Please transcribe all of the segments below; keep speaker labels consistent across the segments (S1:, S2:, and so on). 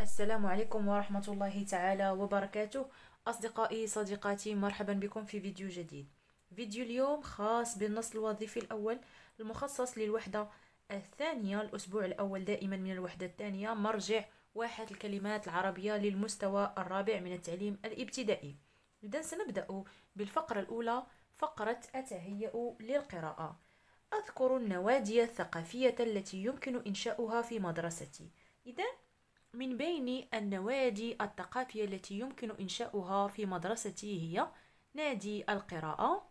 S1: السلام عليكم ورحمة الله تعالى وبركاته أصدقائي صديقاتي مرحبا بكم في فيديو جديد فيديو اليوم خاص بالنص الوظيفي الأول المخصص للوحدة الثانية الأسبوع الأول دائما من الوحدة الثانية مرجع واحد الكلمات العربية للمستوى الرابع من التعليم الابتدائي إذا سنبدأ بالفقرة الأولى فقرة أتهيأ للقراءة أذكر النوادي الثقافية التي يمكن إنشاؤها في مدرستي إذا من بين النوادي الثقافية التي يمكن إنشاؤها في مدرستي هي نادي القراءة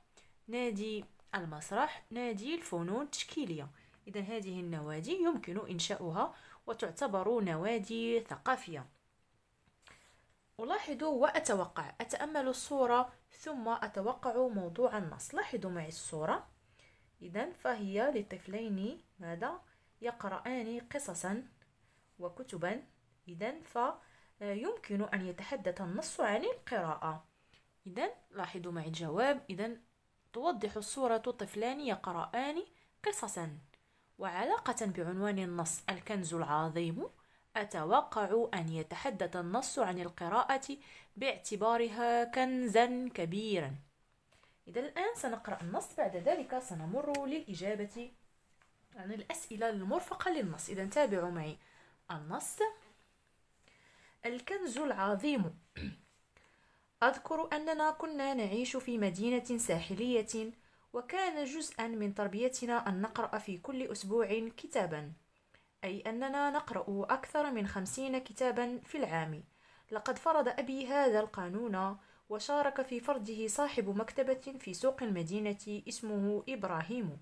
S1: نادي المسرح نادي الفنون التشكيلية إذا هذه النوادي يمكن إنشاؤها وتعتبر نوادي ثقافية ألاحظ وأتوقع أتأمل الصورة ثم أتوقع موضوع النص لاحظوا معي الصورة إذا فهي لطفلين ماذا يقرأان قصصا وكتبا إذا فيمكن آه، أن يتحدث النص عن القراءة إذا لاحظوا معي الجواب إذا توضح الصورة طفلان يقرآن قصصا وعلاقة بعنوان النص الكنز العظيم أتوقع أن يتحدث النص عن القراءة باعتبارها كنزا كبيرا إذا الآن سنقرأ النص بعد ذلك سنمر للإجابة عن الأسئلة المرفقة للنص إذا تابعوا معي النص الكنز العظيم أذكر أننا كنا نعيش في مدينة ساحلية وكان جزءا من تربيتنا أن نقرأ في كل أسبوع كتابا أي أننا نقرأ أكثر من خمسين كتابا في العام لقد فرض أبي هذا القانون وشارك في فرضه صاحب مكتبة في سوق المدينة اسمه إبراهيم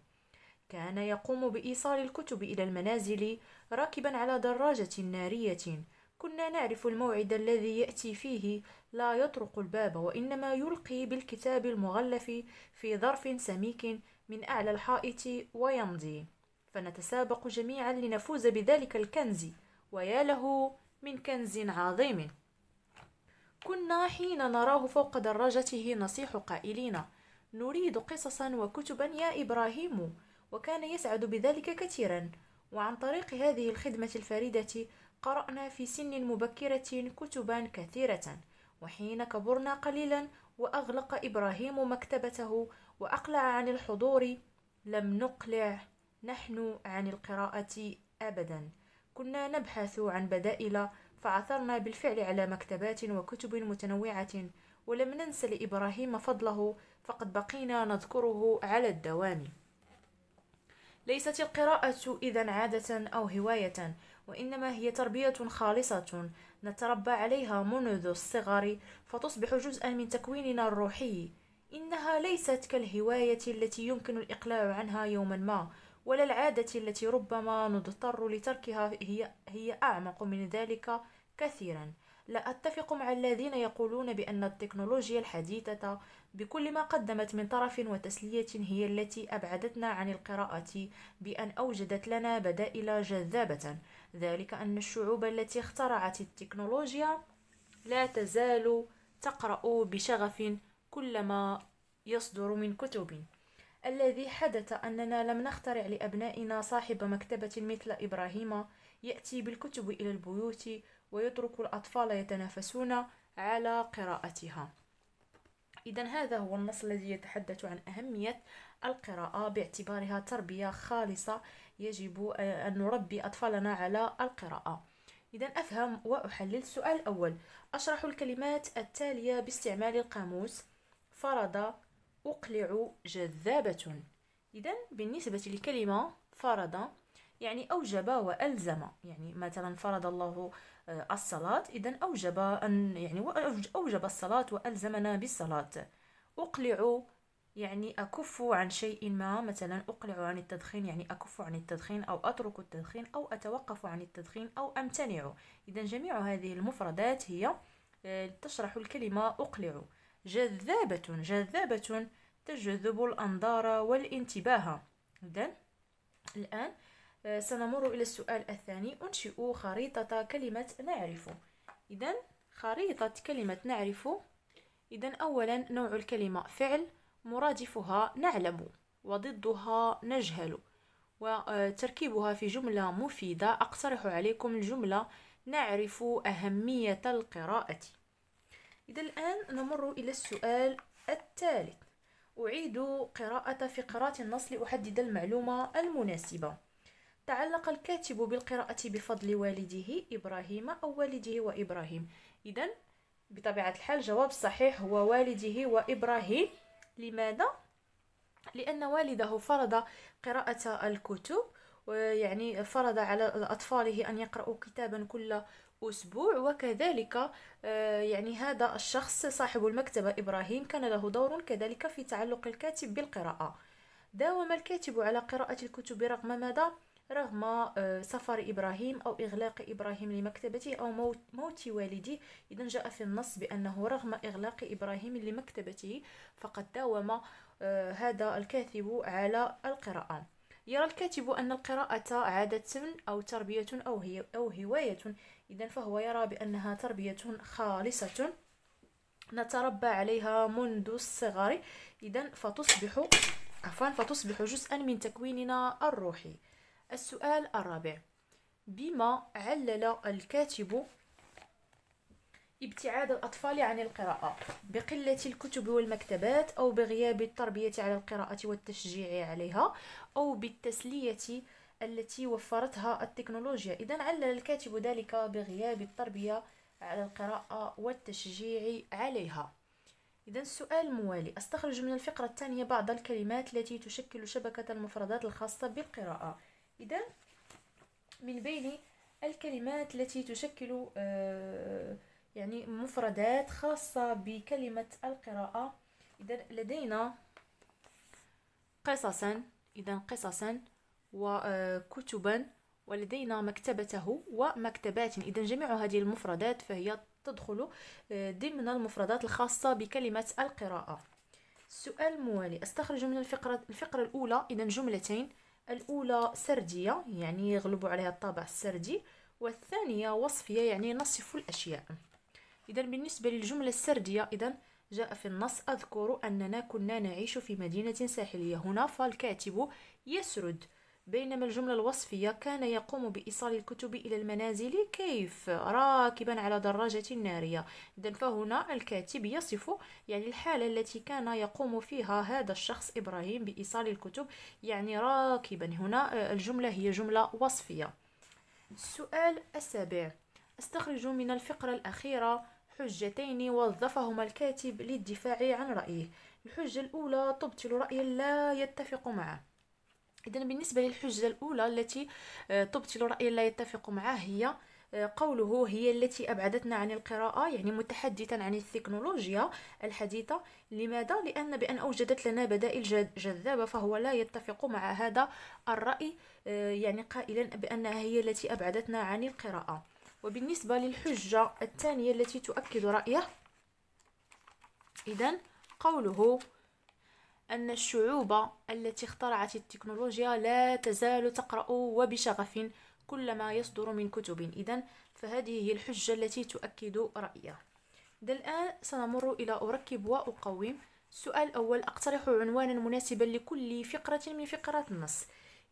S1: كان يقوم بإيصال الكتب إلى المنازل راكبا على دراجة نارية كنا نعرف الموعد الذي يأتي فيه لا يطرق الباب وإنما يلقي بالكتاب المغلف في ظرف سميك من أعلى الحائط ويمضي فنتسابق جميعا لنفوز بذلك الكنز ويا له من كنز عظيم كنا حين نراه فوق دراجته نصيح قائلين نريد قصصا وكتبا يا إبراهيم وكان يسعد بذلك كثيرا وعن طريق هذه الخدمة الفريدة قرأنا في سن مبكرة كتبا كثيرة وحين كبرنا قليلا وأغلق إبراهيم مكتبته وأقلع عن الحضور لم نقلع نحن عن القراءة أبدا كنا نبحث عن بدائل فعثرنا بالفعل على مكتبات وكتب متنوعة ولم ننس لإبراهيم فضله فقد بقينا نذكره على الدوام ليست القراءة إذا عادة أو هواية وإنما هي تربية خالصة نتربى عليها منذ الصغر فتصبح جزءا من تكويننا الروحي إنها ليست كالهواية التي يمكن الإقلاع عنها يوما ما ولا العادة التي ربما نضطر لتركها هي, هي أعمق من ذلك كثيرا لا أتفق مع الذين يقولون بأن التكنولوجيا الحديثة بكل ما قدمت من طرف وتسلية هي التي أبعدتنا عن القراءة بأن أوجدت لنا بدائل جذابة ذلك أن الشعوب التي اخترعت التكنولوجيا لا تزال تقرأ بشغف كل ما يصدر من كتب الذي حدث أننا لم نخترع لأبنائنا صاحب مكتبة مثل إبراهيم يأتي بالكتب إلى البيوت ويترك الأطفال يتنافسون على قراءتها إذا هذا هو النص الذي يتحدث عن أهمية القراءة باعتبارها تربية خالصة يجب آه، أن نربي أطفالنا على القراءة إذا أفهم وأحلل السؤال الأول أشرح الكلمات التالية باستعمال القاموس فرض أقلع جذابة إذا بالنسبة لكلمة فرض يعني أوجب وألزم يعني مثلا فرض الله آه، الصلاة إذا أوجب أن يعني أوجب الصلاة وألزمنا بالصلاة أقلع يعني أكف عن شيء ما مثلا أقلع عن التدخين يعني أكف عن التدخين أو أترك التدخين أو أتوقف عن التدخين أو أمتنع إذا جميع هذه المفردات هي آه، تشرح الكلمة أقلع جذابة جذابة تجذب الأنظار والانتباه إذا الآن آه، سنمر إلى السؤال الثاني أنشئ خريطة كلمة نعرف إذا خريطة كلمة نعرف إذا أولا نوع الكلمة فعل مرادفها نعلم وضدها نجهل وتركيبها في جملة مفيدة أقترح عليكم الجملة نعرف أهمية القراءة إذا الآن نمر إلى السؤال الثالث أعيد قراءة فقرات النص لأحدد المعلومة المناسبة تعلق الكاتب بالقراءة بفضل والده إبراهيم أو والده وإبراهيم إذا بطبيعة الحال جواب صحيح هو والده وإبراهيم لماذا؟ لأن والده فرض قراءة الكتب ويعني فرض على أطفاله أن يقرأوا كتابا كل أسبوع وكذلك آه، يعني هذا الشخص صاحب المكتبة إبراهيم كان له دور كذلك في تعلق الكاتب بالقراءة داوم الكاتب على قراءة الكتب رغم ماذا؟ رغم آه، سفر إبراهيم أو إغلاق إبراهيم لمكتبته أو موت والده إذا جاء في النص بأنه رغم إغلاق إبراهيم لمكتبته فقد داوم آه، هذا الكاتب على القراءة يرى الكاتب أن القراءة عادة أو تربية أو, هي أو هواية إذا فهو يرى بأنها تربية خالصة نتربى عليها منذ الصغر إذا فتصبح عفوا فتصبح جزءا من تكويننا الروحي السؤال الرابع بما علل الكاتب ابتعاد الأطفال عن القراءة بقلة الكتب والمكتبات أو بغياب التربية على القراءة والتشجيع عليها أو بالتسلية التي وفرتها التكنولوجيا إذا علل الكاتب ذلك بغياب التربية على القراءة والتشجيع عليها إذا السؤال الموالي أستخرج من الفقرة الثانية بعض الكلمات التي تشكل شبكة المفردات الخاصة بالقراءة إذا من بين الكلمات التي تشكل آه، يعني مفردات خاصة بكلمة القراءة إذا لدينا قصصا إذا قصصا وكتبا آه، ولدينا مكتبته ومكتبات إذا جميع هذه المفردات فهي تدخل آه، ضمن المفردات الخاصة بكلمة القراءة السؤال الموالي استخرج من الفقرة, الفقرة الأولى إذا جملتين الأولى سردية يعني يغلب عليها الطابع السردي والثانية وصفية يعني نصف الأشياء إذا بالنسبة للجملة السردية إذا جاء في النص أذكر أننا كنا نعيش في مدينة ساحلية هنا فالكاتب يسرد بينما الجملة الوصفية كان يقوم بإيصال الكتب إلى المنازل كيف راكبا على دراجة نارية إذا فهنا الكاتب يصف يعني الحالة التي كان يقوم فيها هذا الشخص إبراهيم بإيصال الكتب يعني راكبا هنا آه، الجملة هي جملة وصفية السؤال السابع استخرج من الفقرة الأخيرة حجتين وظفهما الكاتب للدفاع عن رأيه الحجة الأولى تبطل رأيا لا يتفق معه اذا بالنسبه للحجه الاولى التي آه، تبطل راي لا يتفق معه هي آه، قوله هي التي أبعدتنا عن القراءة يعني متحدثا عن التكنولوجيا الحديثة لماذا؟ لأن بأن أوجدت لنا بدائل جذابة فهو لا يتفق مع هذا الرأي آه، يعني قائلا بأنها هي التي أبعدتنا عن القراءة وبالنسبة للحجة الثانية التي تؤكد رأيه إذا قوله أن الشعوب التي اخترعت التكنولوجيا لا تزال تقرأ وبشغف كل ما يصدر من كتب إذا فهذه هي الحجة التي تؤكد رأيه ده الآن سنمر إلى أركب وأقوم السؤال الأول أقترح عنوانا مناسبا لكل فقرة من فقرات النص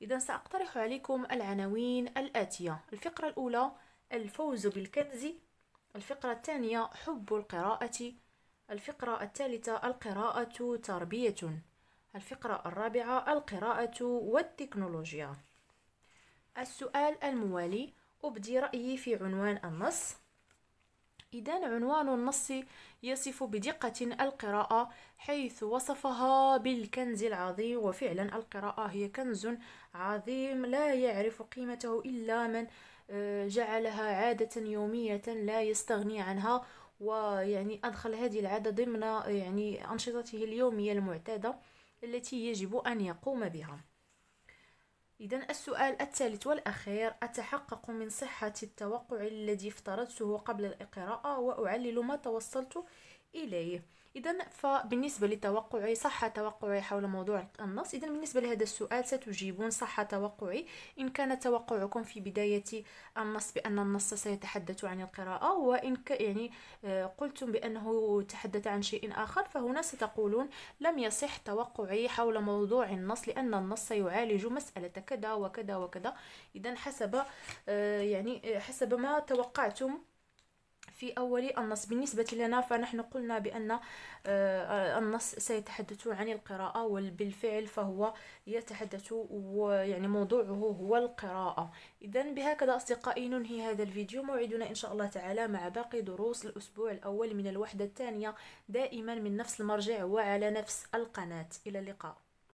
S1: إذا سأقترح عليكم العناوين الآتية الفقرة الأولى الفوز بالكنز الفقرة الثانية حب القراءة الفقرة الثالثة القراءة تربية الفقرة الرابعة القراءة والتكنولوجيا السؤال الموالي أبدي رأيي في عنوان النص إذا عنوان النص يصف بدقة القراءة حيث وصفها بالكنز العظيم وفعلا القراءة هي كنز عظيم لا يعرف قيمته إلا من آه، جعلها عادة يومية لا يستغني عنها ويعني أدخل هذه العادة ضمن يعني أنشطته اليومية المعتادة التي يجب أن يقوم بها إذا السؤال الثالث والأخير أتحقق من صحة التوقع الذي افترضته قبل القراءة وأعلل ما توصلت إليه اذا فبالنسبه لتوقعي صح توقعي حول موضوع النص اذا بالنسبه لهذا السؤال ستجيبون صح توقعي ان كان توقعكم في بدايه النص بان النص سيتحدث عن القراءه وان ك يعني آه، قلتم بانه تحدث عن شيء اخر فهنا ستقولون لم يصح توقعي حول موضوع النص لان النص سيعالج مساله كذا وكذا وكذا اذا حسب آه، يعني آه، حسب ما توقعتم في أول النص بالنسبة لنا فنحن قلنا بأن آه، النص سيتحدث عن القراءة وبالفعل فهو يتحدث ويعني موضوعه هو القراءة إذا بهكذا أصدقائي ننهي هذا الفيديو موعدنا إن شاء الله تعالى مع باقي دروس الأسبوع الأول من الوحدة الثانية دائما من نفس المرجع وعلى نفس القناة إلى اللقاء